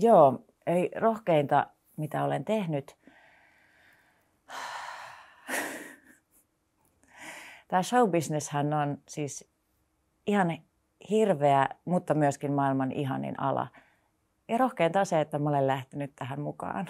Joo, ei rohkeinta, mitä olen tehnyt. Tämä showbusinesshän on siis ihan hirveä, mutta myöskin maailman ihanin ala. Ja rohkeinta on se, että mä olen lähtenyt tähän mukaan.